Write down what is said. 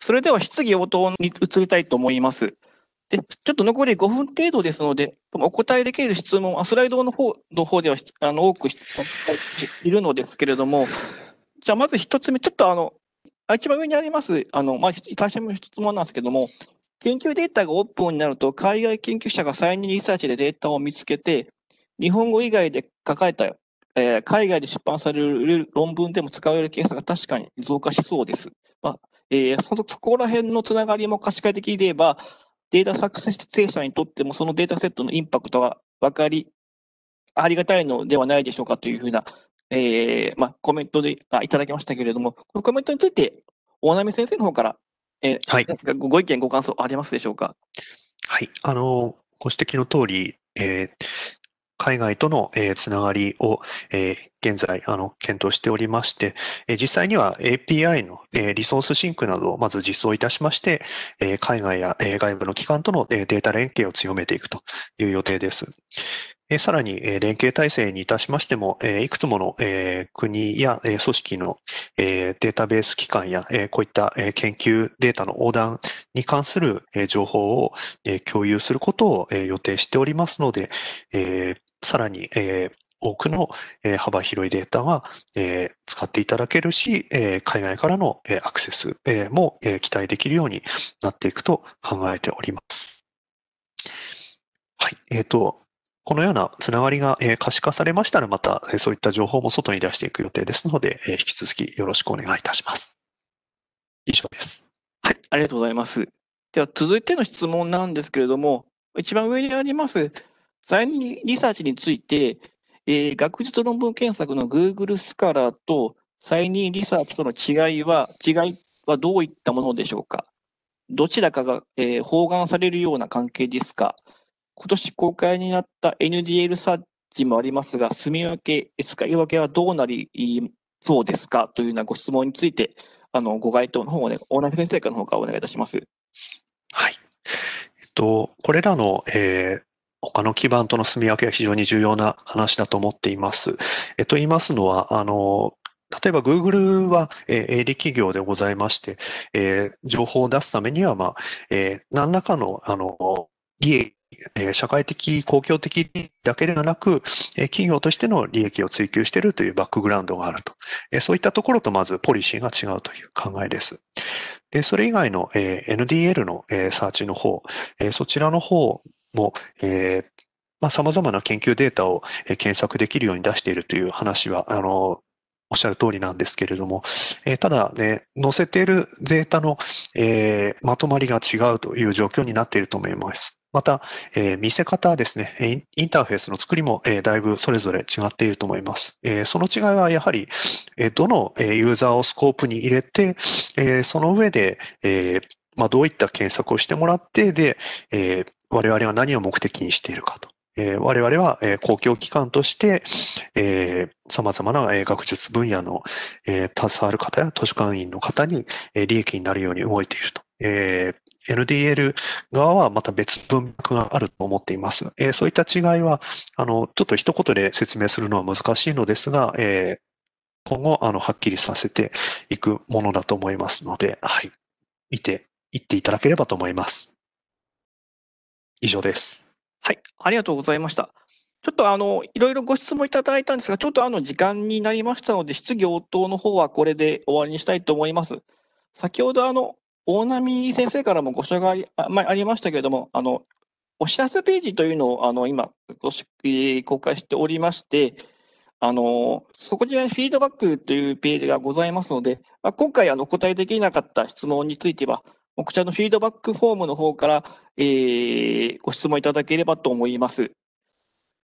それでは質疑応答に移りたいと思います。で、ちょっと残り5分程度ですので、お答えできる質問、スライドの方の方ではあの多くいるのですけれども、じゃあまず1つ目、ちょっとあの、一番上にあります、あの、まあ、最初の質問なんですけども、研究データがオープンになると、海外研究者が再任リサーチでデータを見つけて、日本語以外で書かれた、えー、海外で出版される論文でも使われるケースが確かに増加しそうです。まあ、えー、そのそこら辺のつながりも可視化できれば、データ作成者にとってもそのデータセットのインパクトが分かり、ありがたいのではないでしょうかというふうな、えーまあ、コメントであいただきましたけれども、このコメントについて、大波先生の方から、えーはい、ご意見、ご感想ありますでしょうか。はい、あのご指摘の通り、えー、海外との、えつながりを、え現在あの検討しておりまして、え実際には API の、えリソースシンクなどをまず実装いたしまして、え海外や、え外部の機関との、えデータ連携を強めていくという予定です。さらに、連携体制にいたしましても、いくつもの国や組織のデータベース機関や、こういった研究データの横断に関する情報を共有することを予定しておりますので、さらに、えー、多くの、えー、幅広いデータは、えー、使っていただけるし、えー、海外からの、えー、アクセス、えー、も、えー、期待できるようになっていくと考えております。はい。えっ、ー、と、このようなつながりが可視化されましたら、またそういった情報も外に出していく予定ですので、引き続きよろしくお願いいたします。以上です。はい、ありがとうございます。では、続いての質問なんですけれども、一番上にあります、ザイリサーチについて、えー、学術論文検索の Google スカラーとサイニーリサーチとの違いは、違いはどういったものでしょうかどちらかが、えー、包含されるような関係ですか今年公開になった NDL サーチもありますが、住み分け、使い分けはどうなりそうですかというようなご質問について、あのご回答の方を、ね、大波先生からの方からお願いいたします。はい。えっと、これらの、えー、他の基盤との住み分けが非常に重要な話だと思っています。えと言いますのは、あの、例えば Google は、え営利企業でございまして、え情報を出すためには、まあ、え何らかの、あの、利益社会的、公共的だけではなく、企業としての利益を追求しているというバックグラウンドがあると。そういったところとまずポリシーが違うという考えです。で、それ以外の NDL のサーチの方、そちらの方も、えー、まあ、様々な研究データを検索できるように出しているという話は、あの、おっしゃる通りなんですけれども、えただね、載せているデータの、えー、まとまりが違うという状況になっていると思います。また、えー、見せ方ですね、インターフェースの作りも、えー、だいぶそれぞれ違っていると思います。えー、その違いはやはり、えどのユーザーをスコープに入れて、えその上で、えまあ、どういった検索をしてもらって、で、えー、我々は何を目的にしているかと。えー、我々は、えー、公共機関として、えー、様々な、えー、学術分野の、えー、携わる方や図書館員の方に、えー、利益になるように動いていると。えー NDL 側はまた別文脈があると思っています。えー、そういった違いは、あの、ちょっと一言で説明するのは難しいのですが、えー、今後、あの、はっきりさせていくものだと思いますので、はい。見て行っていただければと思います。以上です。はい、ありがとうございました。ちょっとあの、いろいろご質問いただいたんですが、ちょっとあの、時間になりましたので、質疑応答の方はこれで終わりにしたいと思います。先ほどあの、大波先生からもご紹介あ,、まあ、ありましたけれども、あの、お知らせページというのをあの今、公開しておりまして、あの、そこにフィードバックというページがございますので、まあ、今回あの、お答えできなかった質問については、こちらのフィードバックフォームの方から、えー、ご質問いただければと思います。